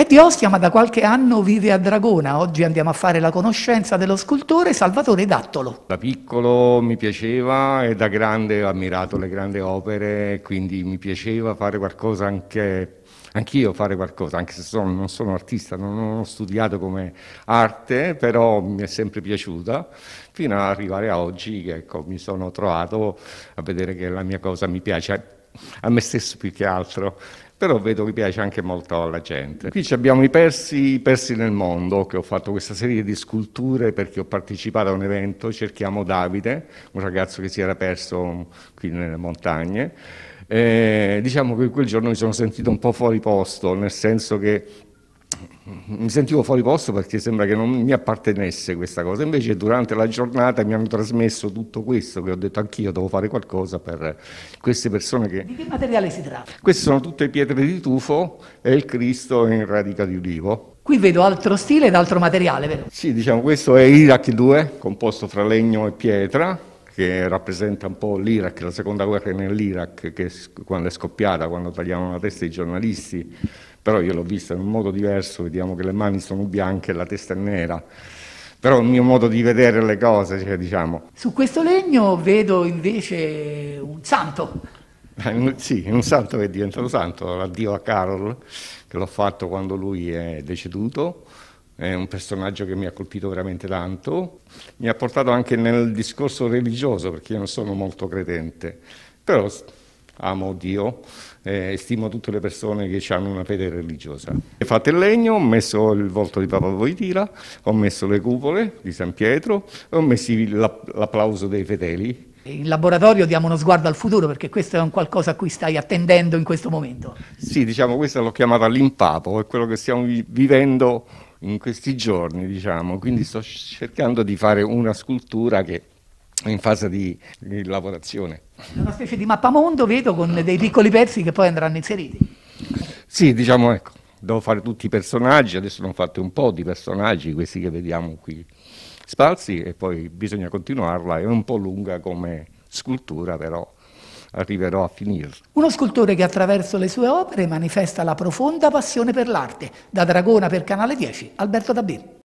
E di Ostia, ma da qualche anno vive a Dragona. Oggi andiamo a fare la conoscenza dello scultore Salvatore Dattolo. Da piccolo mi piaceva e da grande ho ammirato le grandi opere, quindi mi piaceva fare qualcosa anche anch'io fare qualcosa, anche se sono, non sono artista, non ho studiato come arte, però mi è sempre piaciuta, fino ad arrivare a oggi che ecco, mi sono trovato a vedere che la mia cosa mi piace a me stesso più che altro, però vedo che piace anche molto alla gente. Qui abbiamo i persi, i persi nel mondo, che ho fatto questa serie di sculture perché ho partecipato a un evento, cerchiamo Davide, un ragazzo che si era perso qui nelle montagne. Eh, diciamo che quel giorno mi sono sentito un po' fuori posto, nel senso che mi sentivo fuori posto perché sembra che non mi appartenesse questa cosa, invece durante la giornata mi hanno trasmesso tutto questo che ho detto anch'io devo fare qualcosa per queste persone che... Di che materiale si tratta? Queste sono tutte pietre di tufo e il Cristo in radica di ulivo. Qui vedo altro stile ed altro materiale, vero? Sì, diciamo questo è Iraq 2, composto fra legno e pietra, che rappresenta un po' l'Iraq, la seconda guerra nell'Iraq, che quando è scoppiata, quando tagliavano la testa ai giornalisti, però io l'ho vista in un modo diverso, vediamo che le mani sono bianche e la testa è nera. Però il mio modo di vedere le cose, cioè, diciamo. Su questo legno vedo invece un santo. Eh, sì, un santo che è diventato santo, addio a Carol, che l'ho fatto quando lui è deceduto, è un personaggio che mi ha colpito veramente tanto, mi ha portato anche nel discorso religioso perché io non sono molto credente, però amo Dio eh, e eh, stimo tutte le persone che hanno una fede religiosa. Ho fatto il legno, ho messo il volto di Papa Voitila, ho messo le cupole di San Pietro, ho messo l'applauso dei fedeli. In laboratorio diamo uno sguardo al futuro perché questo è un qualcosa a cui stai attendendo in questo momento. Sì, diciamo questo l'ho chiamata l'impapo, è quello che stiamo vivendo in questi giorni, diciamo, quindi sto cercando di fare una scultura che è in fase di, di lavorazione. Una specie di mappamondo, vedo, con dei piccoli pezzi che poi andranno inseriti. Sì, diciamo, ecco, devo fare tutti i personaggi, adesso ne ho fatti un po' di personaggi, questi che vediamo qui spalzi, e poi bisogna continuarla, è un po' lunga come scultura, però arriverò a finirla. Uno scultore che attraverso le sue opere manifesta la profonda passione per l'arte. Da Dragona per Canale 10, Alberto Dabir.